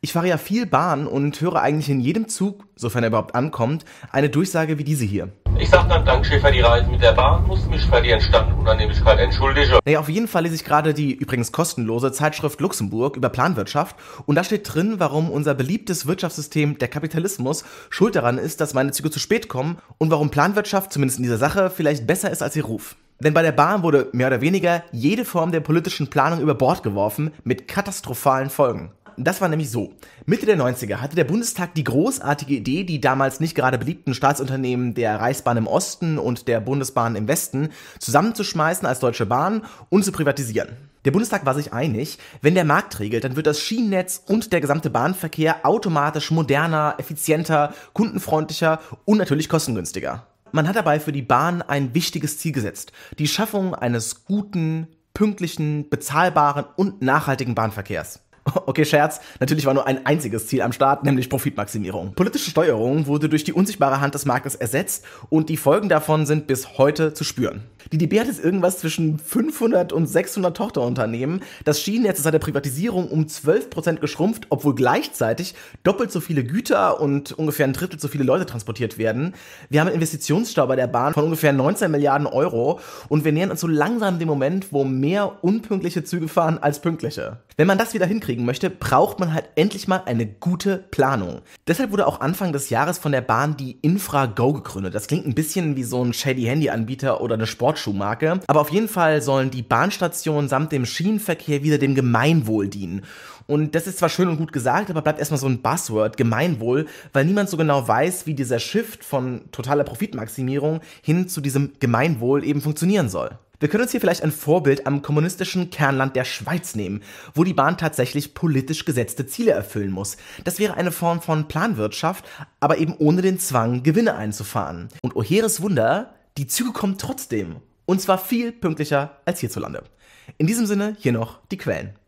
Ich fahre ja viel Bahn und höre eigentlich in jedem Zug, sofern er überhaupt ankommt, eine Durchsage wie diese hier. Ich sag dann Dankeschön für die Reise mit der Bahn, muss mich für die entstandene Unannehmlichkeit entschuldigen. Naja, auf jeden Fall lese ich gerade die übrigens kostenlose Zeitschrift Luxemburg über Planwirtschaft und da steht drin, warum unser beliebtes Wirtschaftssystem, der Kapitalismus, schuld daran ist, dass meine Züge zu spät kommen und warum Planwirtschaft, zumindest in dieser Sache, vielleicht besser ist als ihr Ruf. Denn bei der Bahn wurde mehr oder weniger jede Form der politischen Planung über Bord geworfen, mit katastrophalen Folgen das war nämlich so. Mitte der 90er hatte der Bundestag die großartige Idee, die damals nicht gerade beliebten Staatsunternehmen der Reichsbahn im Osten und der Bundesbahn im Westen zusammenzuschmeißen als Deutsche Bahn und zu privatisieren. Der Bundestag war sich einig, wenn der Markt regelt, dann wird das Schienennetz und der gesamte Bahnverkehr automatisch moderner, effizienter, kundenfreundlicher und natürlich kostengünstiger. Man hat dabei für die Bahn ein wichtiges Ziel gesetzt, die Schaffung eines guten, pünktlichen, bezahlbaren und nachhaltigen Bahnverkehrs. Okay, Scherz. Natürlich war nur ein einziges Ziel am Start, nämlich Profitmaximierung. Politische Steuerung wurde durch die unsichtbare Hand des Marktes ersetzt und die Folgen davon sind bis heute zu spüren. Die DB hat jetzt irgendwas zwischen 500 und 600 Tochterunternehmen. Das Schienennetz ist seit der Privatisierung um 12% geschrumpft, obwohl gleichzeitig doppelt so viele Güter und ungefähr ein Drittel so viele Leute transportiert werden. Wir haben einen Investitionsstau bei der Bahn von ungefähr 19 Milliarden Euro und wir nähern uns so langsam dem Moment, wo mehr unpünktliche Züge fahren als pünktliche. Wenn man das wieder hinkriegen möchte, braucht man halt endlich mal eine gute Planung. Deshalb wurde auch Anfang des Jahres von der Bahn die InfraGo gegründet. Das klingt ein bisschen wie so ein shady Handy-Anbieter oder eine Sportschuhmarke, aber auf jeden Fall sollen die Bahnstationen samt dem Schienenverkehr wieder dem Gemeinwohl dienen. Und das ist zwar schön und gut gesagt, aber bleibt erstmal so ein Buzzword, Gemeinwohl, weil niemand so genau weiß, wie dieser Shift von totaler Profitmaximierung hin zu diesem Gemeinwohl eben funktionieren soll. Wir können uns hier vielleicht ein Vorbild am kommunistischen Kernland der Schweiz nehmen, wo die Bahn tatsächlich politisch gesetzte Ziele erfüllen muss. Das wäre eine Form von Planwirtschaft, aber eben ohne den Zwang, Gewinne einzufahren. Und O'Heres Wunder, die Züge kommen trotzdem. Und zwar viel pünktlicher als hierzulande. In diesem Sinne hier noch die Quellen.